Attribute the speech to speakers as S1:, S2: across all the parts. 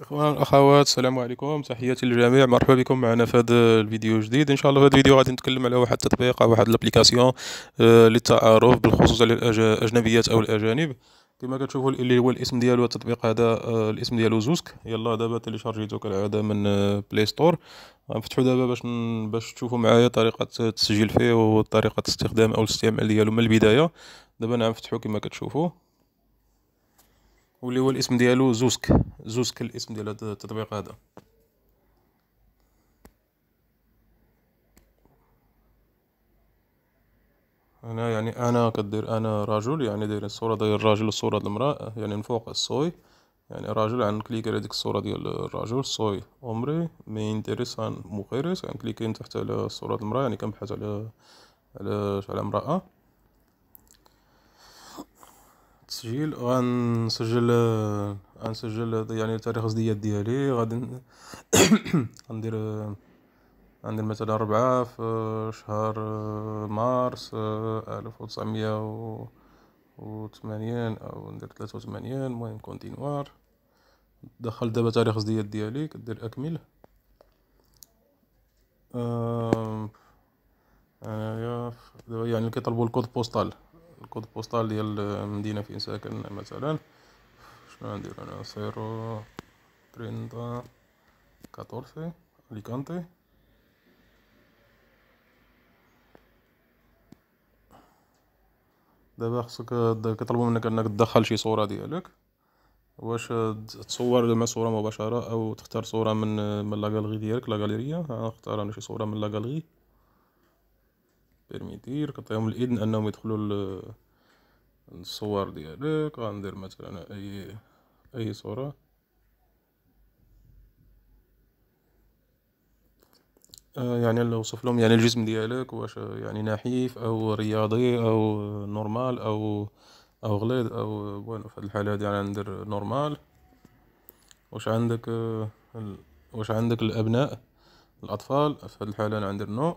S1: اخوان الاخوات السلام عليكم تحياتي للجميع مرحبا بكم معنا في هذا الفيديو جديد ان شاء الله في هذا الفيديو غادي نتكلم على واحد التطبيق او واحد الابليكاسيون آه، للتعارف بالخصوص على الاجنبيات او الاجانب كما كتشوفوا اللي هو الاسم ديالو التطبيق هذا آه، الاسم ديالو زوسك يلا دابا تيليشارجيتو كالعاده من بلاي آه، ستور غنفتحو دابا باش باش تشوفوا معايا طريقه التسجيل فيه وطريقه الاستخدام او الاستعمال ديالو من البدايه دابا نعم فتحو كما كتشوفوا واللي هو الاسم ديالو زوسك زوسك الاسم ديال هذا التطبيق هذا انا يعني انا كدير انا رجل يعني داير الصوره ديال الراجل والصوره ديال المراه يعني من فوق الصوي يعني رجل كليك على ديك الصوره ديال الرجل صوي عمري مي انتريسان عن يعني كليكين تحت على صوره المراه يعني كنبحث على على على امراه التسجيل غنسجل غنسجل يعني تاريخ الزديات ديالي غادي غندير غندير مثلا ربعة في شهر آه، مارس آه، ألف وتسعمية وثمانين أو ندير تلاتة وثمانين المهم كونتينوار دخل دابا تاريخ الزديات ديالي كدير أكمل أنايا يعني كيطلبو الكود بوستال الكود بوستال ديال المدينة فين ساكن مثلا شنو ندير انا سيرو ترينتا كاتورسي اليكانتي دابا خصك كيطلبو منك انك تدخل شي صوره ديالك واش تصور مع صوره مباشره او تختار صوره من من ديالك لا انا اختار انا شي صوره من لا بيرميتير كنعطيهم الاذن انهم يدخلوا الصور ديالك غندير مثلا اي اي صوره يعني اللي وصف لهم يعني الجسم ديالك واش يعني نحيف او رياضي او نورمال او او غليظ او بوينو في هاد الحاله هذه يعني ندير نورمال واش عندك واش عندك الابناء الاطفال في هذه الحاله انا ندير نو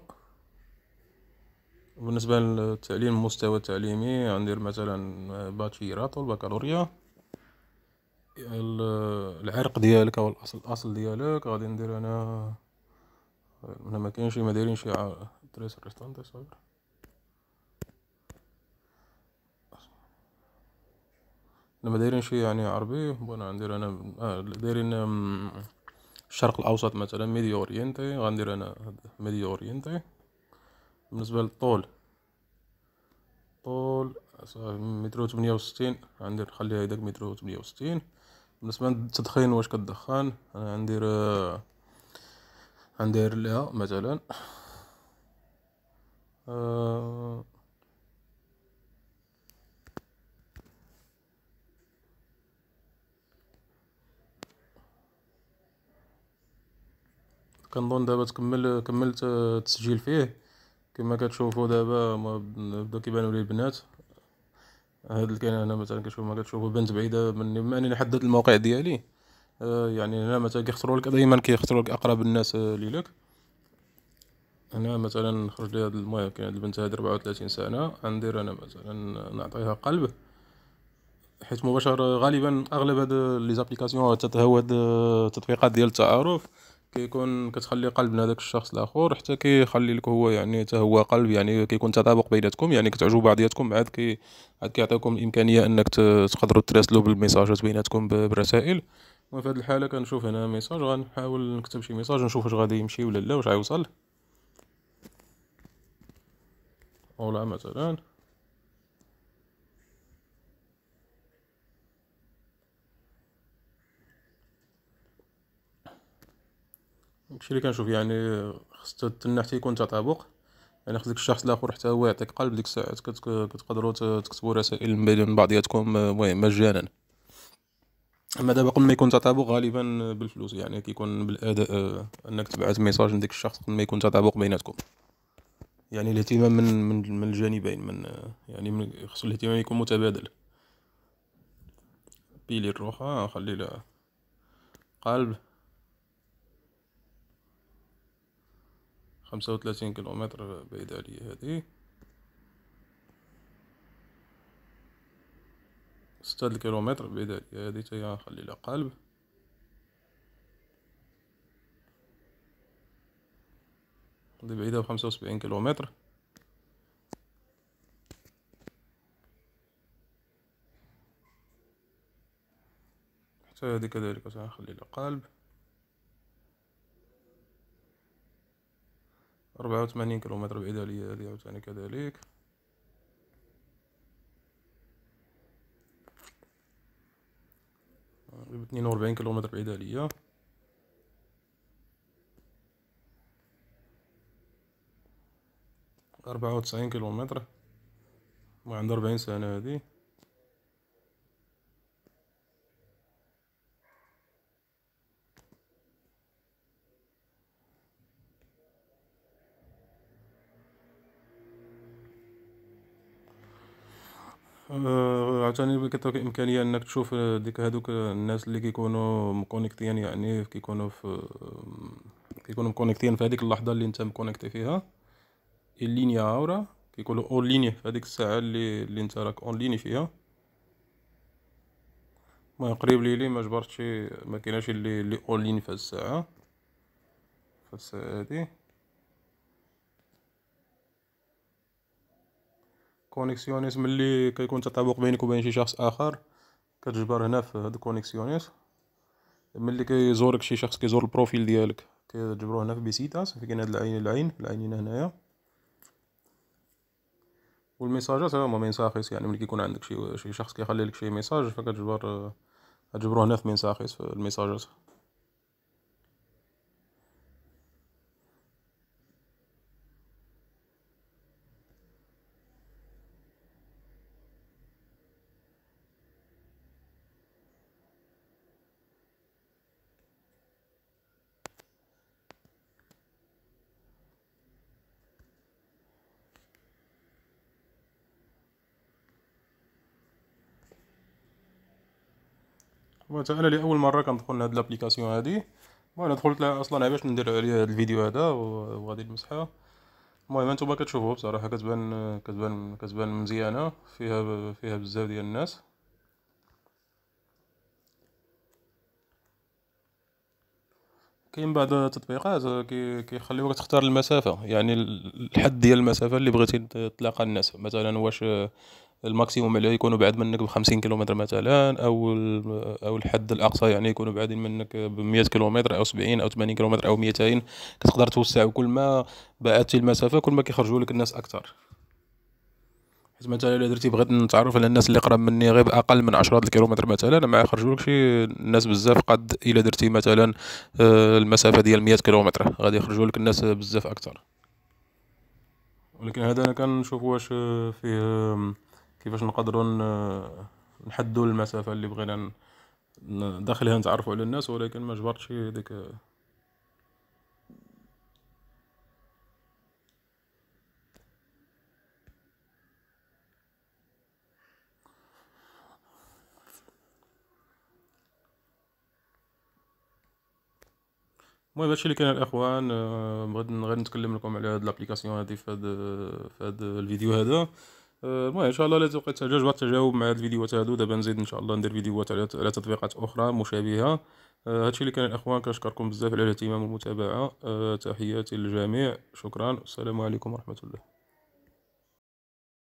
S1: بالنسبة للتعليم المستوى التعليمي عندير مثلا باتشيرات والبكالوريا العرق ديالك او الاصل ديالك غادي ندير انا انا ما كاينش ما دايرين شي تريس ريستانت صافي لما دايرين شي يعني عربي بغينا ندير انا آه، دايرين الشرق الاوسط مثلا ميديو اورينتي غندير انا ميديو اورينتي بالنسبة للطول طول متر وثمانية وستين غندير نخليها هداك متر وثمانية وستين بالنسبة للتدخين واش كدخن أنا غندير غندير ليها مثلا كنظن دابا تكمل كملت التسجيل فيه كما كتشوفوا دابا بدا كيبانوا لي البنات هاد الكاين هنا مثلا كتشوف ما كتشوفوا بنت بعيده مني بما اني حددت الموقع ديالي آه، يعني هنا مثلا كيخطروا لك دائما كيخطروا لك اقرب الناس آه، ليك هنا مثلا نخرج لي هاد المهم كاين هاد البنت هادي 34 سنه غندير انا مثلا نعطيها قلب حيت مباشر غالبا اغلب هاد لي زابليكاسيون هاد التطبيقات ديال التعارف كيكون كتخلي قلب هذاك الشخص الاخر حتى كيخلي لك هو يعني حتى هو قلب يعني كيكون تطابق بيناتكم يعني كتعجبوا بعضياتكم عاد كي عاد كيعطيكم الامكانيه انك تقدروا تراسلوا بالميساجات بيناتكم بالرسائل وفي هذه الحاله كنشوف هنا ميساج غنحاول نكتب شي ميساج نشوف واش غادي يمشي ولا لا واش غيوصل اولا مثلا داكشي اللي كنشوف يعني خاص حتى يكون تطابق يعني خصك الشخص الاخر حتى هو يعطيك قلب ديك الساعات كتقدروا تكتبوا رسائل من بين بعضياتكم المهم مجانا اما دابا قبل ما يكون تطابق غالبا بالفلوس يعني كيكون بالاداء انك تبعث ميساج لديك الشخص قبل ما يكون تطابق بيناتكم يعني الاهتمام من من من الجانبين من يعني من خصو الاهتمام يكون متبادل بيلي الروحة خلي له قلب خمسة وثلاثين كيلومتر بعيد عليا هذه ستة الكيلومتر بعيد عليا هذه تاهي غنخلي لها قلب هذه بعيدة بخمسة وسبعين كيلومتر حتى هذه كذلك غنخلي لها قلب ربعة وثمانين كيلومتر بعيدة عليا هادي عاوتاني كذلك اثنين وربعين كيلومتر بعيدة عليا أربعة وتسعين كيلومتر وعند ربعين سنة هذه آه، عاوتاني كتعطيك امكانيه انك تشوف آه، ديك هذوك آه، الناس اللي كيكونوا مكونيكتيين يعني كيكونوا في كيكونوا مكونيكتيين في هذيك اللحظه اللي انت مكونيكتي فيها اللينيا اورا كيكونوا اون ليني في هذيك الساعه اللي اللي انت راك اون ليني فيها ما قريب لي لي ما جبرتش ما كايناش اللي اللي اون ليني في الساعه في الساعه هذه كونيكسيونيس ملي كيكون تطابق بينك وبين شي شخص اخر كتجبر هنا في هاد كونيكسيونيس ملي كيزورك شي شخص كيزور البروفيل ديالك كتجبرو هنا في بيسيتاس فين كاين هاد العين العين العينين هنايا والميساجات هما ميساخيس يعني ملي كيكون عندك شي شي شخص كيخلي لك شي ميساج فكتجبر كتجبرو هنا في ميساخيس في الميساجات فوالا انا لاول مره كندخل لهاد لابليكاسيون هادي المهم دخلت لها اصلا باش ندير عليها هاد الفيديو هذا وغادي نمسحها المهم انتم كتشوفوا بصراحه كتبان كتبان كتبان مزيانه فيها فيها بزاف ديال الناس كاين بعض التطبيقات كيخليوك تختار المسافه يعني الحد ديال المسافه اللي بغيتي تلاقى الناس مثلا واش الماكسيموم اللي يكونوا بعد منك ب 50 كيلومتر مثلا او او الحد الاقصى يعني يكونوا بعدين منك ب 100 كيلومتر او 70 او 80 كيلومتر او 200 كتقدر توسع وكل ما بعدت المسافه كل ما كيخرجوا لك الناس اكثر حيت مثلا الا درتي بغيت نتعرف على الناس اللي قرب مني غير باقل من 10 الكيلومتر مثلا ما يخرجوا لك شي ناس بزاف قد الا درتي مثلا آه، المسافه ديال 100 كيلومتر غادي يخرجوا لك الناس بزاف اكثر ولكن هذا انا كنشوف واش فيه كيفاش نقدروا نحدوا المسافه اللي بغينا داخلها نتعرفوا على الناس ولكن ما جبرتش ديك المهم هادشي اللي كاين الاخوان آه، بغيت غير نتكلم لكم على هاد لابليكاسيون هادي في هاد في هاد الفيديو هذا المهم ان شاء الله لا توقيت الجوج التجاوب مع هاد الفيديوهات هادو دابا نزيد ان شاء الله ندير فيديوهات على تطبيقات اخرى مشابهه آه، هادشي اللي كان الاخوان كنشكركم بزاف على الاهتمام والمتابعه آه، تحياتي للجميع شكرا والسلام عليكم ورحمه الله